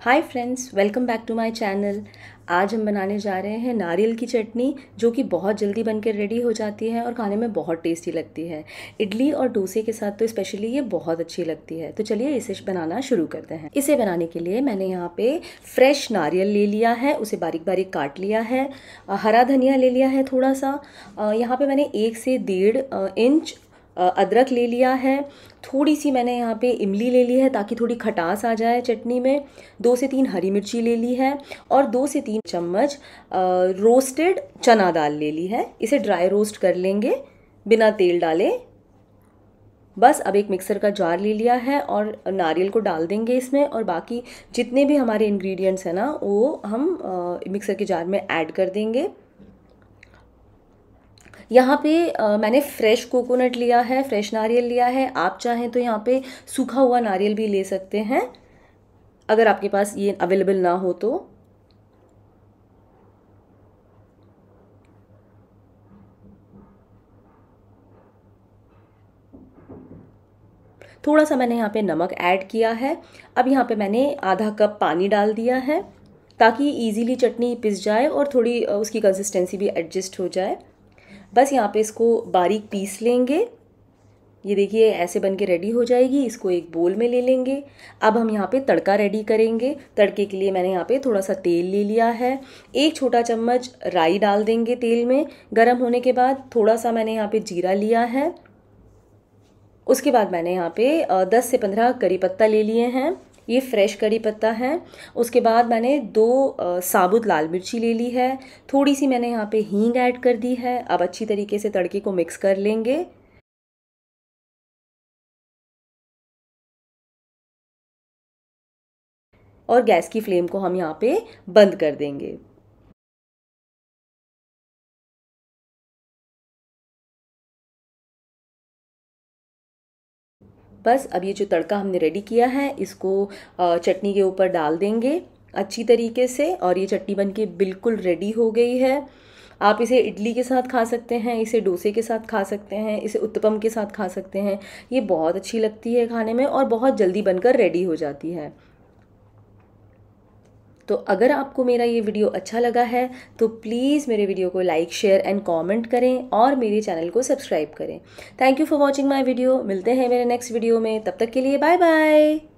hi friends welcome back to my channel आज हम बनाने जा रहे हैं नारियल की चटनी जो कि बहुत जल्दी बनकर रेडी हो जाती है और खाने में बहुत टेस्टी लगती है इडली और डोसे के साथ तो स्पेशली ये बहुत अच्छी लगती है तो चलिए इसे बनाना शुरू करते हैं इसे बनाने के लिए मैंने यहाँ पे फ्रेश नारियल ले लिया है उसे बारीक बारीक काट लिया है हरा धनिया ले लिया है थोड़ा सा यहाँ पर मैंने एक से डेढ़ इंच अदरक ले लिया है थोड़ी सी मैंने यहाँ पे इमली ले ली है ताकि थोड़ी खटास आ जाए चटनी में दो से तीन हरी मिर्ची ले ली है और दो से तीन चम्मच रोस्टेड चना दाल ले ली है इसे ड्राई रोस्ट कर लेंगे बिना तेल डाले बस अब एक मिक्सर का जार ले लिया है और नारियल को डाल देंगे इसमें और बाकी जितने भी हमारे इंग्रेडिएंट्स हैं ना वो हम मिक्सर के जार में ऐड कर देंगे यहाँ पे आ, मैंने फ्रेश कोकोनट लिया है फ्रेश नारियल लिया है आप चाहें तो यहाँ पे सूखा हुआ नारियल भी ले सकते हैं अगर आपके पास ये अवेलेबल ना हो तो थोड़ा सा मैंने यहाँ पे नमक ऐड किया है अब यहाँ पे मैंने आधा कप पानी डाल दिया है ताकि इजीली चटनी पिस जाए और थोड़ी उसकी कंसिस्टेंसी भी एडजस्ट हो जाए बस यहाँ पे इसको बारीक पीस लेंगे ये देखिए ऐसे बन के रेडी हो जाएगी इसको एक बोल में ले लेंगे अब हम यहाँ पे तड़का रेडी करेंगे तड़के के लिए मैंने यहाँ पे थोड़ा सा तेल ले लिया है एक छोटा चम्मच राई डाल देंगे तेल में गरम होने के बाद थोड़ा सा मैंने यहाँ पे जीरा लिया है उसके बाद मैंने यहाँ पे दस से पंद्रह करी पत्ता ले लिए हैं ये फ्रेश कड़ी पत्ता है उसके बाद मैंने दो साबुत लाल मिर्ची ले ली है थोड़ी सी मैंने यहाँ पे हींग ऐड कर दी है अब अच्छी तरीके से तड़के को मिक्स कर लेंगे और गैस की फ्लेम को हम यहाँ पे बंद कर देंगे बस अब ये जो तड़का हमने रेडी किया है इसको चटनी के ऊपर डाल देंगे अच्छी तरीके से और ये चटनी बन के बिल्कुल रेडी हो गई है आप इसे इडली के साथ खा सकते हैं इसे डोसे के साथ खा सकते हैं इसे उत्तपम के साथ खा सकते हैं ये बहुत अच्छी लगती है खाने में और बहुत जल्दी बनकर रेडी हो जाती है तो अगर आपको मेरा ये वीडियो अच्छा लगा है तो प्लीज़ मेरे वीडियो को लाइक शेयर एंड कॉमेंट करें और मेरे चैनल को सब्सक्राइब करें thank you for watching my video मिलते हैं मेरे नेक्स्ट वीडियो में तब तक के लिए बाय बाय